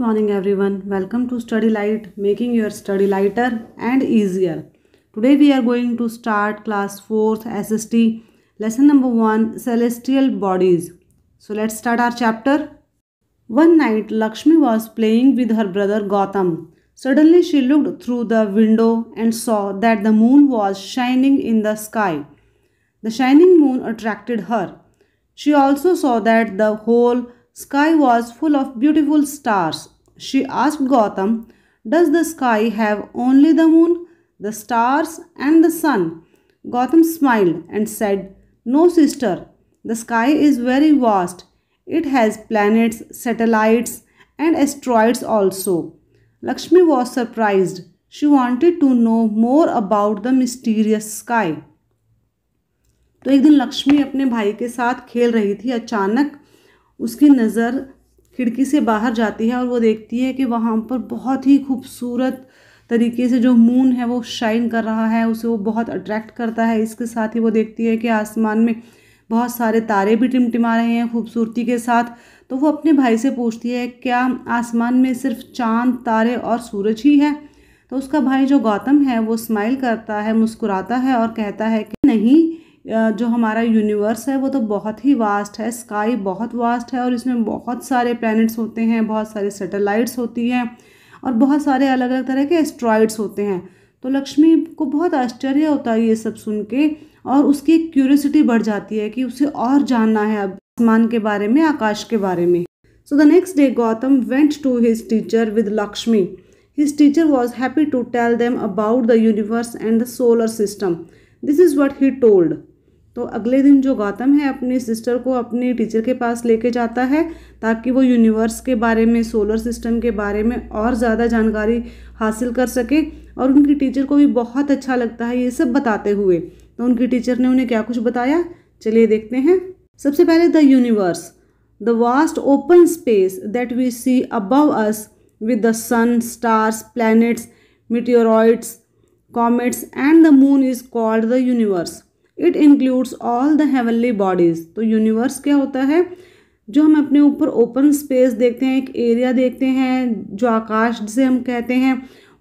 good morning everyone welcome to study light making your study lighter and easier today we are going to start class 4th sst lesson number 1 celestial bodies so let's start our chapter one night lakshmi was playing with her brother gautam suddenly she looked through the window and saw that the moon was shining in the sky the shining moon attracted her she also saw that the whole Sky was full of beautiful stars. She asked Gotham, Does the sky have only the moon, the stars, and the sun? Gotham smiled and said, No, sister. The sky is very vast. It has planets, satellites, and asteroids also. Lakshmi was surprised. She wanted to know more about the mysterious sky. तो एक दिन लक्ष्मी अपने भाई के साथ खेल रही थी अचानक उसकी नज़र खिड़की से बाहर जाती है और वो देखती है कि वहाँ पर बहुत ही खूबसूरत तरीके से जो मून है वो शाइन कर रहा है उसे वो बहुत अट्रैक्ट करता है इसके साथ ही वो देखती है कि आसमान में बहुत सारे तारे भी टिमटिमा रहे हैं खूबसूरती के साथ तो वो अपने भाई से पूछती है क्या आसमान में सिर्फ चांद तारे और सूरज ही है तो उसका भाई जो गौतम है वो स्माइल करता है मुस्कुराता है और कहता है कि नहीं जो हमारा यूनिवर्स है वो तो बहुत ही वास्ट है स्काई बहुत वास्ट है और इसमें बहुत सारे प्लैनेट्स होते हैं बहुत सारे सेटेलाइट्स होती हैं और बहुत सारे अलग अलग तरह के एस्ट्रॉइड्स होते हैं तो लक्ष्मी को बहुत आश्चर्य होता है ये सब सुन के और उसकी क्यूरियोसिटी बढ़ जाती है कि उसे और जानना है अब आसमान के बारे में आकाश के बारे में so the next day Gautam went to his teacher with Lakshmi his teacher was happy to tell them about the universe and the solar system this is what he told तो अगले दिन जो गौतम है अपनी सिस्टर को अपने टीचर के पास लेके जाता है ताकि वो यूनिवर्स के बारे में सोलर सिस्टम के बारे में और ज़्यादा जानकारी हासिल कर सके और उनकी टीचर को भी बहुत अच्छा लगता है ये सब बताते हुए तो उनकी टीचर ने उन्हें क्या कुछ बताया चलिए देखते हैं सबसे पहले the universe the vast open space that we see above us with the sun stars planets meteoroids comets and the moon is called the universe it includes all the heavenly bodies तो universe क्या होता है जो हम अपने ऊपर open space देखते हैं एक एरिया देखते हैं जो आकाश जिसे हम कहते हैं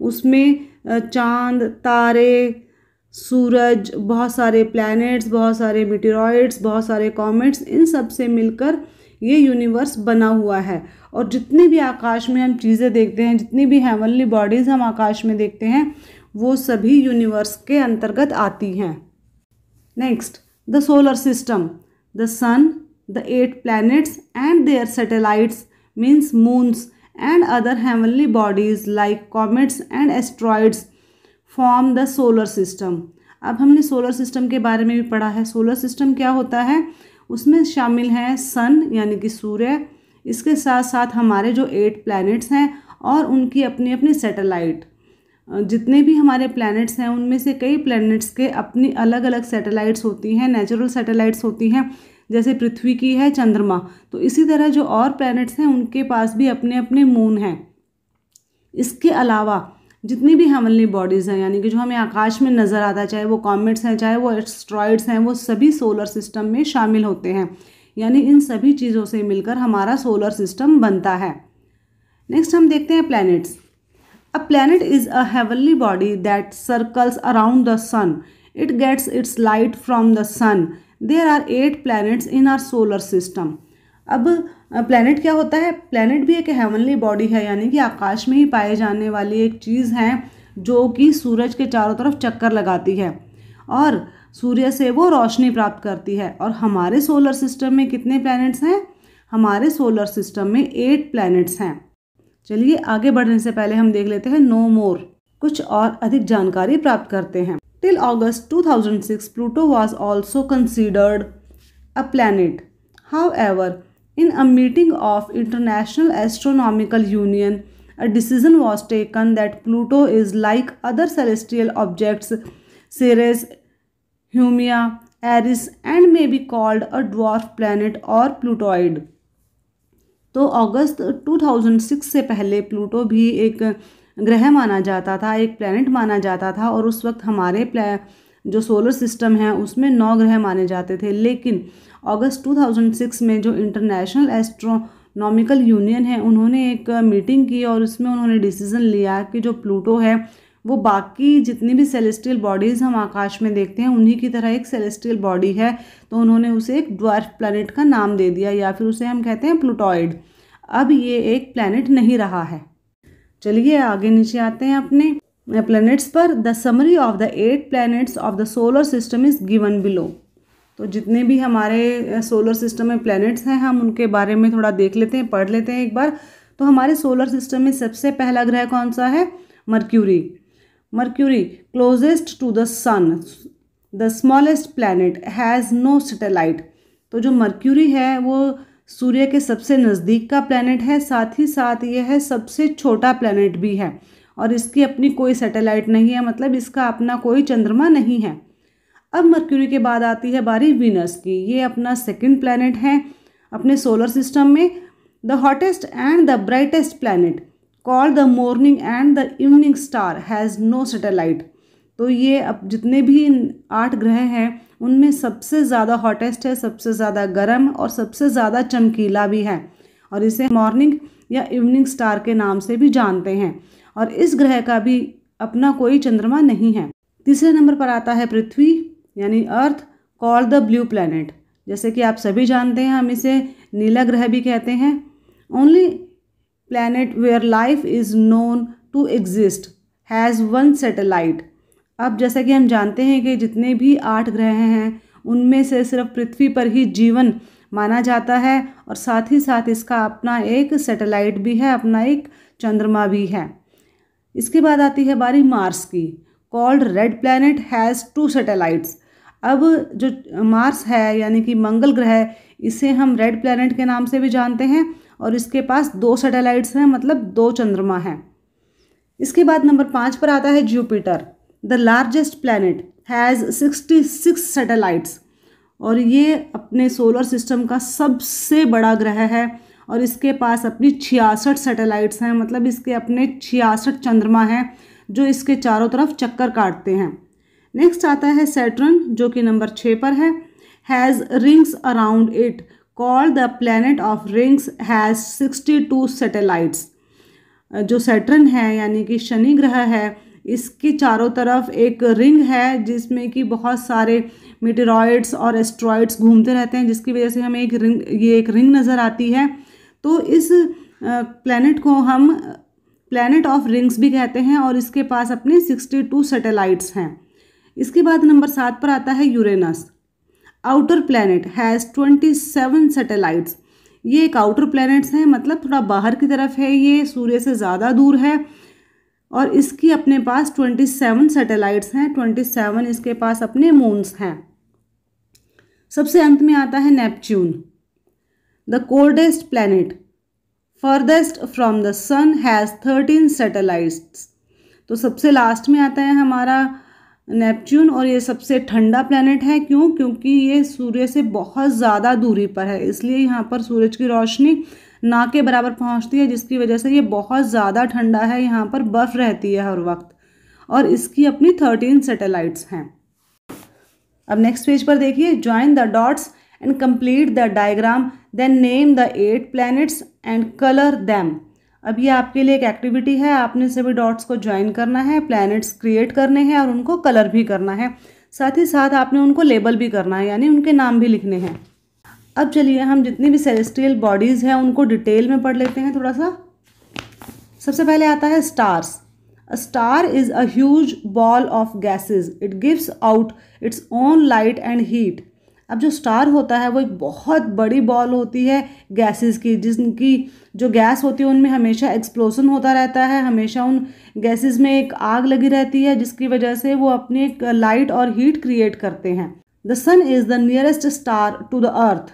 उसमें चांद तारे सूरज बहुत सारे प्लैनेट्स बहुत सारे मिटेरॉयड्स बहुत सारे कॉमेट्स इन सब से मिलकर ये यूनिवर्स बना हुआ है और जितनी भी आकाश में हम चीज़ें देखते हैं जितनी भी हेवनली बॉडीज़ हम आकाश में देखते हैं वो सभी यूनिवर्स के अंतर्गत आती हैं Next, the solar system. The sun, the eight planets and their satellites means moons and other heavenly bodies like comets and asteroids form the solar system. अब हमने सोलर सिस्टम के बारे में भी पढ़ा है सोलर सिस्टम क्या होता है उसमें शामिल हैं सन यानी कि सूर्य इसके साथ साथ हमारे जो एट प्लैनेट्स हैं और उनकी अपनी अपनी सैटेलाइट जितने भी हमारे प्लैनेट्स हैं उनमें से कई प्लैनेट्स के अपनी अलग अलग सैटेलाइट्स होती हैं नेचुरल सैटेलाइट्स होती हैं जैसे पृथ्वी की है चंद्रमा तो इसी तरह जो और प्लैनेट्स हैं उनके पास भी अपने अपने मून हैं इसके अलावा जितनी भी हेवनली बॉडीज़ हैं यानी कि जो हमें आकाश में नज़र आता है चाहे वो कॉमेट्स हैं चाहे वो एस्ट्रॉइड्स हैं वो सभी सोलर सिस्टम में शामिल होते हैं यानी इन सभी चीज़ों से मिलकर हमारा सोलर सिस्टम बनता है नेक्स्ट हम देखते हैं planets a planet is a heavenly body that circles around the sun it gets its light from the sun there are eight planets in our solar system अब प्लैनेट क्या होता है planet भी एक हेवनली बॉडी है यानी कि आकाश में ही पाए जाने वाली एक चीज़ है जो कि सूरज के चारों तरफ चक्कर लगाती है और सूर्य से वो रोशनी प्राप्त करती है और हमारे सोलर सिस्टम में कितने प्लैनेट्स हैं हमारे सोलर सिस्टम में एट प्लैनेट्स हैं चलिए आगे बढ़ने से पहले हम देख लेते हैं नो मोर कुछ और अधिक जानकारी प्राप्त करते हैं till August 2006 Pluto was also considered a planet however in a meeting of International Astronomical Union a decision was taken that Pluto is like other celestial objects Ceres Haumea Eris and may be called a dwarf planet और plutoid तो अगस्त 2006 से पहले Pluto भी एक ग्रह माना जाता था एक प्लैनेट माना जाता था और उस वक्त हमारे जो सोलर सिस्टम है उसमें नौ ग्रह माने जाते थे लेकिन अगस्त 2006 में जो इंटरनेशनल एस्ट्रोनॉमिकल यूनियन है उन्होंने एक मीटिंग की और उसमें उन्होंने डिसीज़न लिया कि जो प्लूटो है वो बाकी जितनी भी सेलेस्टियल बॉडीज़ हम आकाश में देखते हैं उन्हीं की तरह एक सेलेस्टियल बॉडी है तो उन्होंने उसे एक ड्वार्फ प्लानट का नाम दे दिया या फिर उसे हम कहते हैं प्लूटॉइड अब ये एक प्लानट नहीं रहा है चलिए आगे नीचे आते हैं अपने प्लैनेट्स पर the summary of the eight planets of the solar system is given below तो जितने भी हमारे सोलर सिस्टम में प्लैनेट्स हैं हम उनके बारे में थोड़ा देख लेते हैं पढ़ लेते हैं एक बार तो हमारे सोलर सिस्टम में सबसे पहला ग्रह कौन सा है Mercury Mercury, closest to the sun, the smallest planet, has no satellite. तो जो मर्क्यूरी है वो सूर्य के सबसे नज़दीक का प्लानट है साथ ही साथ ये है सबसे छोटा प्लानट भी है और इसकी अपनी कोई सैटेलाइट नहीं है मतलब इसका अपना कोई चंद्रमा नहीं है अब मर्क्यूरी के बाद आती है बारी वीनस की ये अपना सेकंड प्लानट है अपने सोलर सिस्टम में the hottest and the brightest planet call the morning and the evening star has no satellite तो ये अब जितने भी आठ ग्रह हैं उनमें सबसे ज़्यादा हॉटेस्ट है सबसे ज़्यादा गर्म और सबसे ज़्यादा चमकीला भी है और इसे मॉर्निंग या इवनिंग स्टार के नाम से भी जानते हैं और इस ग्रह का भी अपना कोई चंद्रमा नहीं है तीसरे नंबर पर आता है पृथ्वी यानी earth call the blue planet जैसे कि आप सभी जानते हैं हम इसे नीला ग्रह भी कहते हैं only planet where life is known to exist has one satellite अब जैसा कि हम जानते हैं कि जितने भी आठ ग्रह हैं उनमें से सिर्फ पृथ्वी पर ही जीवन माना जाता है और साथ ही साथ इसका अपना एक सैटेलाइट भी है अपना एक चंद्रमा भी है इसके बाद आती है बारी मार्स की called red planet has two satellites अब जो मार्स है यानी कि मंगल ग्रह इसे हम रेड प्लानट के नाम से भी जानते हैं और इसके पास दो सैटेलाइट्स हैं मतलब दो चंद्रमा हैं इसके बाद नंबर पाँच पर आता है Jupiter the largest planet has sixty six satellites और ये अपने सोलर सिस्टम का सबसे बड़ा ग्रह है और इसके पास अपनी छियासठ सेटेलाइट्स हैं मतलब इसके अपने छियासठ चंद्रमा हैं जो इसके चारों तरफ चक्कर काटते हैं नेक्स्ट आता है सैटर्न जो कि नंबर छः पर है has rings around it call the planet of rings has sixty two satellites जो सेटर्न है यानी कि शनि ग्रह है इसके चारों तरफ एक रिंग है जिसमें कि बहुत सारे मेटेरॉइड्स और एस्ट्रॉयड्स घूमते रहते हैं जिसकी वजह से हमें एक रिंग ये एक रिंग नज़र आती है तो इस प्लानट uh, को हम प्लानट ऑफ रिंग्स भी कहते हैं और इसके पास अपने सिक्सटी टू सेटेलाइट्स हैं इसके बाद नंबर सात पर आता है Uranus outer planet has twenty seven satellites ये एक आउटर प्लैनेट्स हैं मतलब थोड़ा बाहर की तरफ है ये सूर्य से ज़्यादा दूर है और इसकी अपने पास ट्वेंटी सेवन सेटेलाइट्स हैं ट्वेंटी सेवन इसके पास अपने मून्स हैं सबसे अंत में आता है Neptune the coldest planet farthest from the sun has thirteen satellites तो सबसे लास्ट में आता है हमारा नेपच्यून और ये सबसे ठंडा प्लानट है क्यों क्योंकि ये सूर्य से बहुत ज़्यादा दूरी पर है इसलिए यहाँ पर सूरज की रोशनी ना के बराबर पहुँचती है जिसकी वजह से ये बहुत ज़्यादा ठंडा है यहाँ पर बर्फ़ रहती है हर वक्त और इसकी अपनी थर्टीन सेटेलाइट्स हैं अब नेक्स्ट पेज पर देखिए join the dots and complete the diagram then name the eight planets and colour them अब ये आपके लिए एक एक्टिविटी है आपने सभी डॉट्स को ज्वाइन करना है प्लैनेट्स क्रिएट करने हैं और उनको कलर भी करना है साथ ही साथ आपने उनको लेबल भी करना है यानी उनके नाम भी लिखने हैं अब चलिए हम जितनी भी सेलेस्ट्रियल बॉडीज़ हैं उनको डिटेल में पढ़ लेते हैं थोड़ा सा सबसे पहले आता है stars a star is a ball of gases it It out its own light and heat अब जो स्टार होता है वो एक बहुत बड़ी बॉल होती है गैसेस की जिनकी जो गैस होती है उनमें हमेशा एक्सप्लोसन होता रहता है हमेशा उन गैसेस में एक आग लगी रहती है जिसकी वजह से वो अपनी एक लाइट और हीट क्रिएट करते हैं the sun is the nearest star to the earth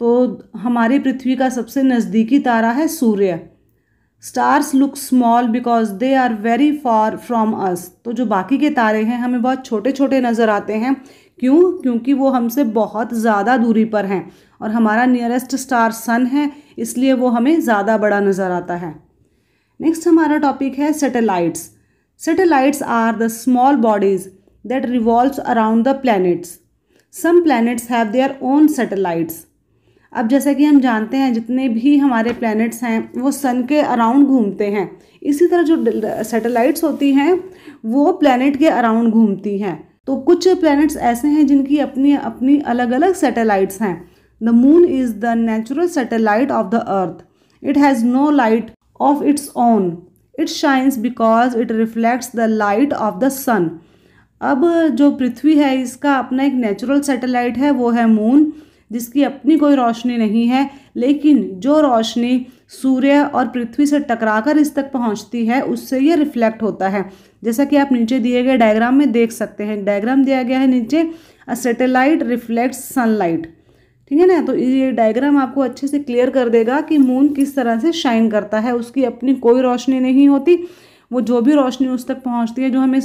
तो हमारी पृथ्वी का सबसे नज़दीकी तारा है सूर्य stars look small because they are very far from us तो जो बाकी के तारे हैं हमें बहुत छोटे छोटे नज़र आते हैं क्यों क्योंकि वो हमसे बहुत ज़्यादा दूरी पर हैं और हमारा नियरेस्ट स्टार सन है इसलिए वो हमें ज़्यादा बड़ा नज़र आता है नेक्स्ट हमारा टॉपिक है satellites satellites are the small bodies that revolves around the planets some planets have their own satellites अब जैसा कि हम जानते हैं जितने भी हमारे प्लैनेट्स हैं वो सन के अराउंड घूमते हैं इसी तरह जो सैटेलाइट्स होती हैं वो प्लैनेट के अराउंड घूमती हैं तो कुछ प्लैनेट्स ऐसे हैं जिनकी अपनी अपनी अलग अलग सैटेलाइट्स हैं the moon is the natural satellite of the earth it has no light of its own it shines because it reflects the light of the sun अब जो पृथ्वी है इसका अपना एक नेचुरल सैटेलाइट है वो है मून जिसकी अपनी कोई रोशनी नहीं है लेकिन जो रोशनी सूर्य और पृथ्वी से टकराकर इस तक पहुंचती है उससे ये रिफ्लेक्ट होता है जैसा कि आप नीचे दिए गए डायग्राम में देख सकते हैं डायग्राम दिया गया है नीचे अ सेटेलाइट रिफ्लेक्ट सनलाइट ठीक है ना तो ये डायग्राम आपको अच्छे से क्लियर कर देगा कि मून किस तरह से शाइन करता है उसकी अपनी कोई रोशनी नहीं होती वो जो भी रोशनी उस तक पहुंचती है जो हमें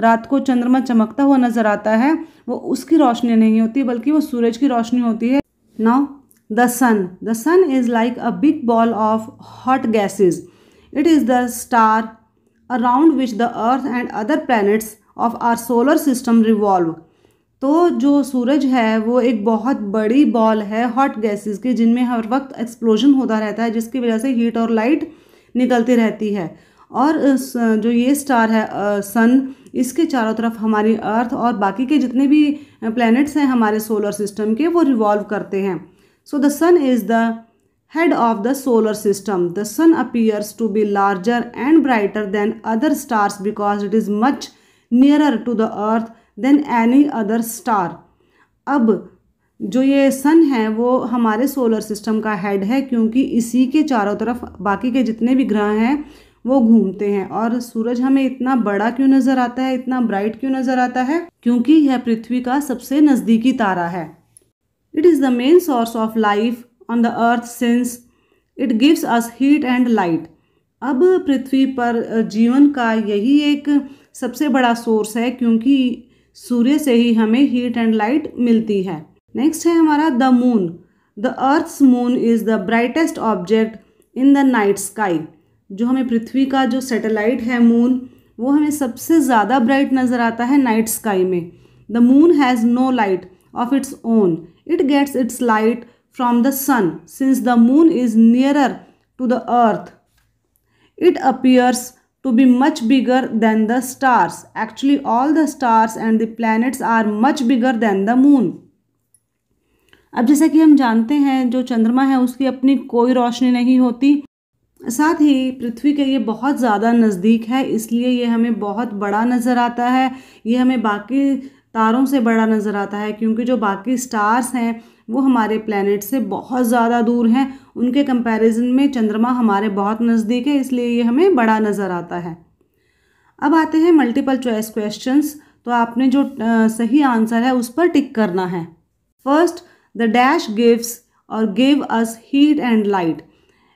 रात को चंद्रमा चमकता हुआ नज़र आता है वो उसकी रोशनी नहीं होती बल्कि वो सूरज की रोशनी होती है now the sun the sun is like a big ball of hot gases it is the star around which the earth and other planets of our solar system revolve तो जो सूरज है वो एक बहुत बड़ी बॉल है हॉट गैसेस की जिनमें हर वक्त एक्सप्लोजन होता रहता है जिसकी वजह से हीट और लाइट निकलती रहती है और जो ये स्टार है सन इसके चारों तरफ हमारी अर्थ और बाकी के जितने भी प्लैनेट्स हैं हमारे सोलर सिस्टम के वो रिवॉल्व करते हैं so the sun is the head of the solar system the sun appears to be larger and brighter than other stars because it is much nearer to the earth than any other star अब जो ये सन है वो हमारे solar system का head है क्योंकि इसी के चारों तरफ बाकी के जितने भी ग्रह हैं वो घूमते हैं और सूरज हमें इतना बड़ा क्यों नज़र आता है इतना ब्राइट क्यों नज़र आता है क्योंकि यह पृथ्वी का सबसे नज़दीकी तारा है it is the main source of life on the earth since it gives us heat and light अब पृथ्वी पर जीवन का यही एक सबसे बड़ा सोर्स है क्योंकि सूर्य से ही हमें हीट एंड लाइट मिलती है नेक्स्ट है हमारा the moon the earth's moon is the brightest object in the night sky जो हमें पृथ्वी का जो सैटेलाइट है मून वो हमें सबसे ज़्यादा ब्राइट नज़र आता है नाइट स्काई में the moon has no light of its own it gets its light from the sun since the moon is nearer to the earth it appears to be much bigger than the stars actually all the stars and the planets are much bigger than the moon अब जैसा कि हम जानते हैं जो चंद्रमा है उसकी अपनी कोई रोशनी नहीं होती साथ ही पृथ्वी के ये बहुत ज़्यादा नज़दीक है इसलिए ये हमें बहुत बड़ा नज़र आता है ये हमें बाकी तारों से बड़ा नज़र आता है क्योंकि जो बाकी स्टार्स हैं वो हमारे प्लानट से बहुत ज़्यादा दूर हैं उनके कंपैरिजन में चंद्रमा हमारे बहुत नज़दीक है इसलिए ये हमें बड़ा नज़र आता है अब आते हैं मल्टीपल चॉइस क्वेश्चंस तो आपने जो सही आंसर है उस पर टिक करना है फर्स्ट द डैश गिव्स और give us heat and light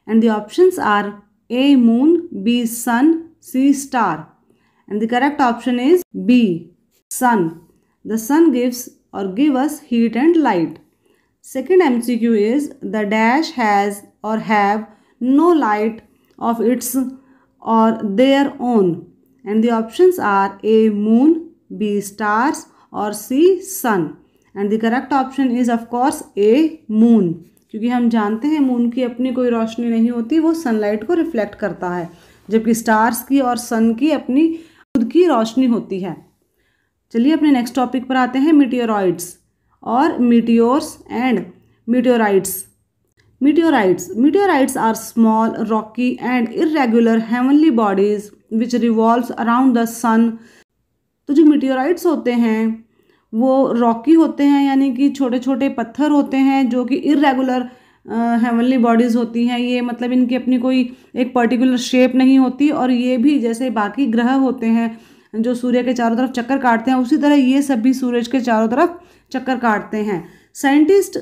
and the options are A moon, B sun, C star and the correct option is B sun. The sun gives or give us heat and light. Second MCQ is the dash has or have no light of its or their own and the options are A moon, B stars or C sun and the correct option is of course A moon. क्योंकि हम जानते हैं moon की अपनी कोई रोशनी नहीं होती वो सनलाइट को रिफ्लेक्ट करता है जबकि स्टार्स की और सन की अपनी खुद की रोशनी होती है चलिए अपने नेक्स्ट टॉपिक पर आते हैं मीटियोराइड्स और meteors and meteorites meteoroids meteoroids are small rocky and irregular heavenly bodies which revolve around the sun तो जो मीटियोराइड्स होते हैं वो रॉकी होते हैं यानी कि छोटे छोटे पत्थर होते हैं जो कि इरेगुलर हेवनली बॉडीज़ होती हैं ये मतलब इनकी अपनी कोई एक पर्टिकुलर शेप नहीं होती और ये भी जैसे बाकी ग्रह होते हैं जो सूर्य के चारों तरफ चक्कर काटते हैं उसी तरह ये सब भी सूरज के चारों तरफ चक्कर काटते हैं scientist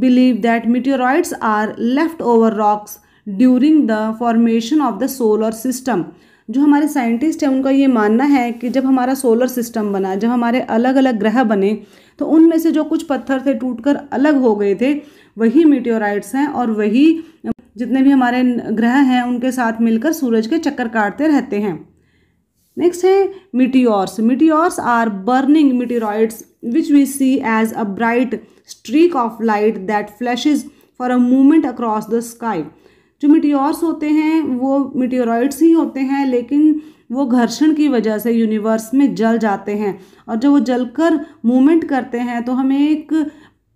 believe that meteoroids are left over rocks during the formation of the solar system जो हमारे साइंटिस्ट हैं उनका ये मानना है कि जब हमारा सोलर सिस्टम बना जब हमारे अलग अलग ग्रह बने तो उनमें से जो कुछ पत्थर थे टूटकर अलग हो गए थे वही मीटियोराइट्स हैं और वही जितने भी हमारे ग्रह हैं उनके साथ मिलकर सूरज के चक्कर काटते रहते हैं नेक्स्ट है meteors meteors are burning meteoroids which we see as a bright streak of light that flashes for a movement across the sky जो मिटियोर्स होते हैं वो मिटियोरॉइड्स ही होते हैं लेकिन वो घर्षण की वजह से यूनिवर्स में जल जाते हैं और जब वो जलकर मूवमेंट करते हैं तो हमें एक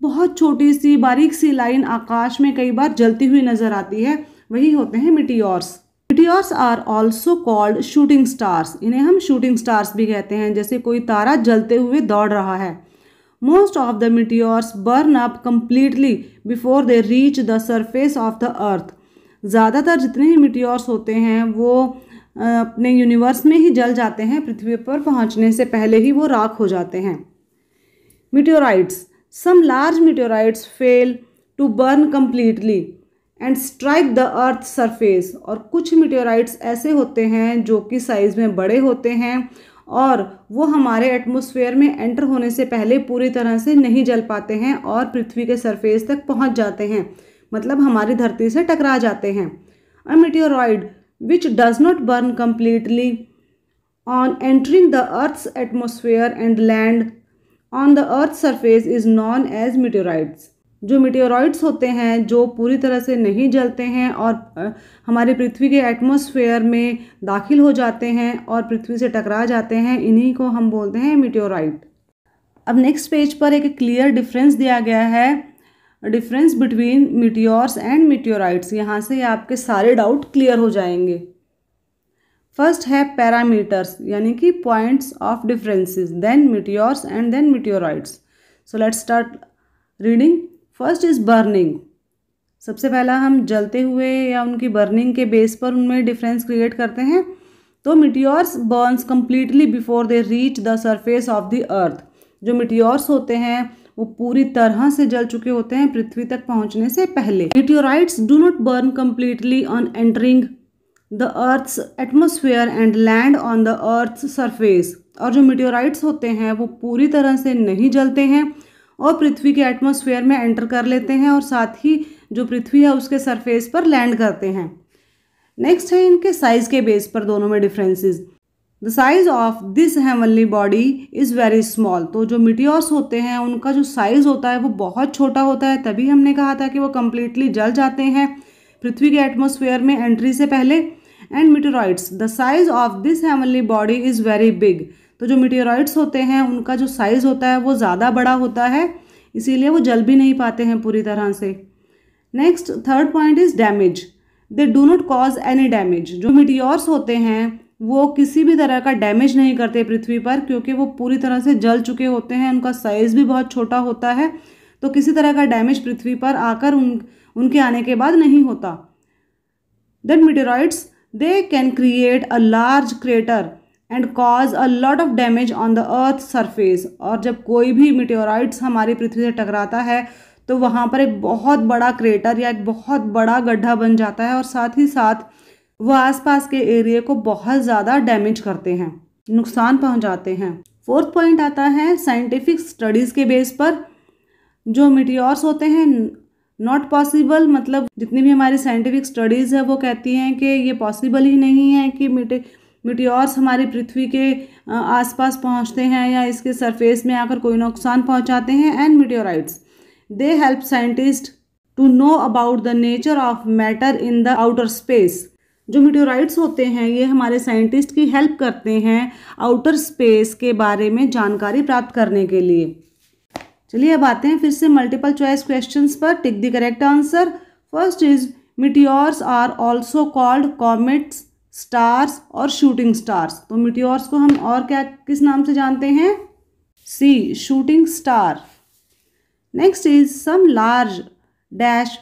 बहुत छोटी सी बारीक सी लाइन आकाश में कई बार जलती हुई नज़र आती है वही होते हैं meteors meteors are also called shooting stars इन्हें हम शूटिंग स्टार्स भी कहते हैं जैसे कोई तारा जलते हुए दौड़ रहा है most of the meteors burn up completely before they reach the surface of the earth ज़्यादातर जितने भी मिट्योर्स होते हैं वो अपने यूनिवर्स में ही जल जाते हैं पृथ्वी पर पहुंचने से पहले ही वो राख हो जाते हैं meteorites some large meteorites fail to burn completely and strike the earth surface और कुछ मिट्योराइट्स ऐसे होते हैं जो कि साइज़ में बड़े होते हैं और वो हमारे एटमोसफेयर में एंटर होने से पहले पूरी तरह से नहीं जल पाते हैं और पृथ्वी के सरफेस तक पहुंच जाते हैं मतलब हमारी धरती से टकरा जाते हैं a meteoroid which does not burn completely on entering the earth atmosphere and land on the earth surface is known as meteorites जो मिटेरोइड्स होते हैं जो पूरी तरह से नहीं जलते हैं और हमारे पृथ्वी के एटमोसफेयर में दाखिल हो जाते हैं और पृथ्वी से टकरा जाते हैं इन्हीं को हम बोलते हैं मिटेरोइड अब नेक्स्ट पेज पर एक क्लियर डिफरेंस दिया गया है difference between meteors and meteorites यहाँ से आपके सारे डाउट क्लियर हो जाएंगे फर्स्ट है पैरामीटर्स यानी कि points of differences then meteors and then meteorites so let's start reading first is burning सबसे पहला हम जलते हुए या उनकी बर्निंग के बेस पर उनमें डिफरेंस क्रिएट करते हैं तो meteors burns completely before they reach the surface of the earth जो मिट्योर्स होते हैं वो पूरी तरह से जल चुके होते हैं पृथ्वी तक पहुंचने से पहले meteorites do not burn completely on entering the earth's atmosphere and land on the earth surface और जो मिट्योराइट्स होते हैं वो पूरी तरह से नहीं जलते हैं और पृथ्वी के एटमोसफेयर में एंटर कर लेते हैं और साथ ही जो पृथ्वी है उसके सरफेस पर लैंड करते हैं नेक्स्ट है इनके साइज़ के बेस पर दोनों में differences the size of this heavenly body is very small तो जो मिटियोर्स होते हैं उनका जो साइज़ होता है वो बहुत छोटा होता है तभी हमने कहा था कि वो कम्प्लीटली जल जाते हैं पृथ्वी के एटमोसफेयर में एंट्री से पहले and meteoroids the size of this heavenly body is very big तो जो मिटोरॉइड्स होते हैं उनका जो साइज़ होता है वो ज़्यादा बड़ा होता है इसीलिए वो जल भी नहीं पाते हैं पूरी तरह से next third point is damage they do not cause any damage जो मिटियोर्स होते हैं वो किसी भी तरह का डैमेज नहीं करते पृथ्वी पर क्योंकि वो पूरी तरह से जल चुके होते हैं उनका साइज़ भी बहुत छोटा होता है तो किसी तरह का डैमेज पृथ्वी पर आकर उन उनके आने के बाद नहीं होता then meteoroids they can create a large crater and cause a lot of damage on the earth surface और जब कोई भी मिटेरॉइड्स हमारी पृथ्वी से टकराता है तो वहाँ पर एक बहुत बड़ा क्रेटर या एक बहुत बड़ा गड्ढा बन जाता है और साथ ही साथ वह आसपास के एरिया को बहुत ज़्यादा डैमेज करते हैं नुकसान पहुंचाते हैं फोर्थ पॉइंट आता है साइंटिफिक स्टडीज़ के बेस पर जो मिटियोर्स होते हैं नॉट पॉसिबल मतलब जितनी भी हमारी साइंटिफिक स्टडीज़ है वो कहती हैं कि ये पॉसिबल ही नहीं है कि मिटे मिटियोर्स हमारी पृथ्वी के आसपास पहुंचते हैं या इसके सरफेस में आकर कोई नुकसान पहुंचाते हैं and meteorites they help scientist to know about the nature of matter in the outer space जो मीटोराइट्स होते हैं ये हमारे साइंटिस्ट की हेल्प करते हैं आउटर स्पेस के बारे में जानकारी प्राप्त करने के लिए चलिए अब आते हैं फिर से मल्टीपल चॉइस क्वेश्चन पर tick the correct answer first is meteors are also called comets stars और शूटिंग स्टार्स तो मिटियोर्स को हम और क्या किस नाम से जानते हैं C shooting star next is some large dash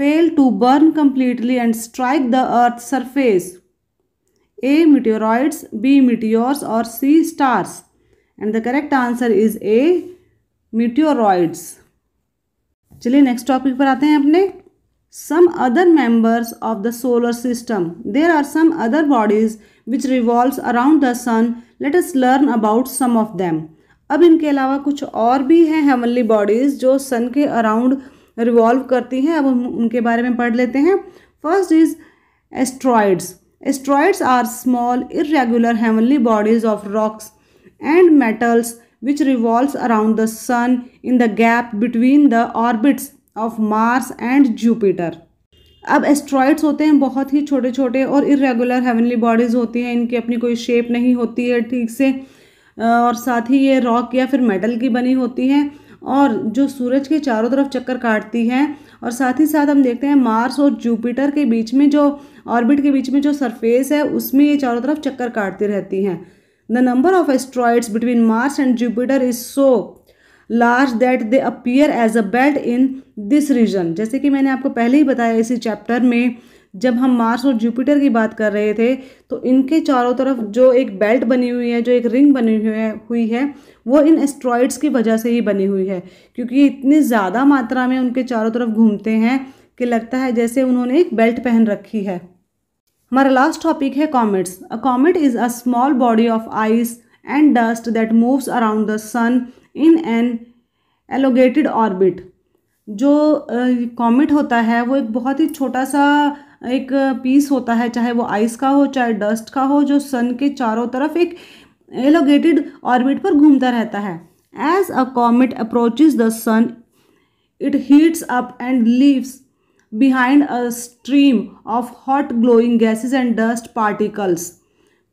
fail to burn completely and strike the earth surface A meteoroids B meteors और C stars and the correct answer is A meteoroids चलिए नेक्स्ट टॉपिक पर आते हैं अपने some other members of the solar system there are some other bodies which revolve around the sun let us learn about some of them अब इनके अलावा कुछ और भी हैं हेवनली बॉडीज जो सन के अराउंड रिवॉल्व करती हैं अब उनके बारे में पढ़ लेते हैं first is asteroids asteroids are small irregular heavenly bodies of rocks and metals which revolve around the sun in the gap between the orbits of Mars and Jupiter अब एस्ट्रॉइड्स होते हैं बहुत ही छोटे छोटे और इरेगुलर हेवनली बॉडीज़ होती हैं इनकी अपनी कोई शेप नहीं होती है ठीक से और साथ ही ये रॉक या फिर मेटल की बनी होती हैं और जो सूरज के चारों तरफ चक्कर काटती है और साथ ही साथ हम देखते हैं मार्स और जुपिटर के बीच में जो ऑर्बिट के बीच में जो सरफेस है उसमें ये चारों तरफ चक्कर काटती रहती हैं the number of asteroids between Mars and Jupiter is so large that they appear as a belt in this region जैसे कि मैंने आपको पहले ही बताया इसी चैप्टर में जब हम मार्स और जुपिटर की बात कर रहे थे तो इनके चारों तरफ जो एक बेल्ट बनी हुई है जो एक रिंग बनी हुई है हुई है वो इन एस्ट्रॉयड्स की वजह से ही बनी हुई है क्योंकि इतनी ज़्यादा मात्रा में उनके चारों तरफ घूमते हैं कि लगता है जैसे उन्होंने एक बेल्ट पहन रखी है हमारा लास्ट टॉपिक है comets a comet is a small body of ice and dust that moves around the sun in an elongated orbit जो कॉमेट uh, होता है वो एक बहुत ही छोटा सा एक पीस होता है चाहे वो आइस का हो चाहे डस्ट का हो जो सन के चारों तरफ एक एलोगेटेड ऑर्बिट पर घूमता रहता है as a comet approaches the sun it heats up and leaves behind a stream of hot glowing gases and dust particles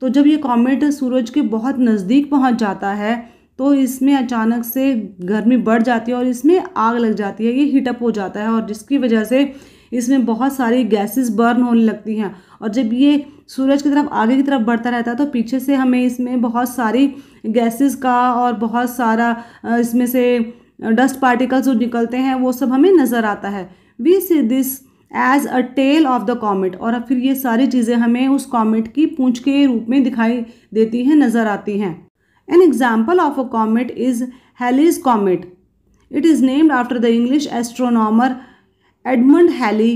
तो जब ये कॉमेट सूरज के बहुत नज़दीक पहुँच जाता है तो इसमें अचानक से गर्मी बढ़ जाती है और इसमें आग लग जाती है ये हीटअप हो जाता है और जिसकी वजह से इसमें बहुत सारी गैसेस बर्न होने लगती हैं और जब ये सूरज की तरफ आगे की तरफ बढ़ता रहता है तो पीछे से हमें इसमें बहुत सारी गैसेस का और बहुत सारा इसमें से डस्ट पार्टिकल्स जो निकलते हैं वो सब हमें नज़र आता है we see this as a tail of the comet और फिर ये सारी चीज़ें हमें उस कॉमेट की पूंछ के रूप में दिखाई देती हैं नज़र आती हैं an example of a comet is Halley's comet it is named after the English astronomer Edmund Halley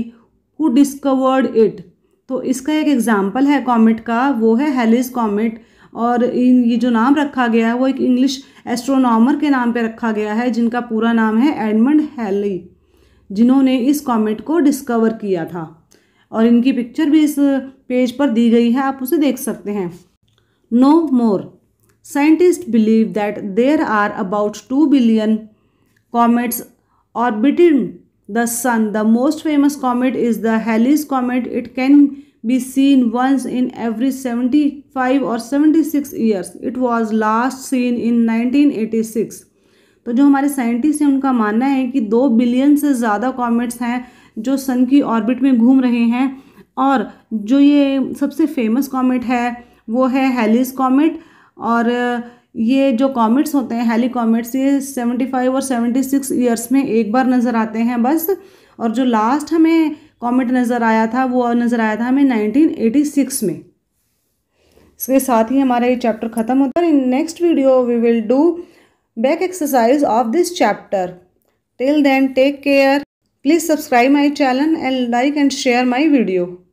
who discovered it तो इसका एक एग्जाम्पल है कॉमेट का वो है हैलीज कॉमेट और इन ये जो नाम रखा गया है वो एक इंग्लिश एस्ट्रोनॉमर के नाम पे रखा गया है जिनका पूरा नाम है एडमंड हैली जिन्होंने इस कॉमेट को डिस्कवर किया था और इनकी पिक्चर भी इस पेज पर दी गई है आप उसे देख सकते हैं no more scientist believe that there are about two billion comets orbiting the sun the most famous comet is the Halley's comet it can be seen once in every seventy five और seventy six years it was last seen in nineteen eighty six तो जो हमारे scientist हैं उनका मानना है कि दो बिलियन से ज़्यादा कॉमेट्स हैं जो सन की ऑर्बिट में घूम रहे हैं और जो ये सबसे फेमस कॉमेट है वो है हेलिस कॉमेट और ये जो कॉमेट्स होते हैं हेली कॉमेट्स ये 75 और 76 ईयर्स में एक बार नज़र आते हैं बस और जो लास्ट हमें कॉमेट नज़र आया था वो नज़र आया था हमें 1986 में इसके साथ ही हमारा ये चैप्टर ख़त्म होता है in next video we will do back exercise of this chapter till then take care please subscribe my channel and like and share my video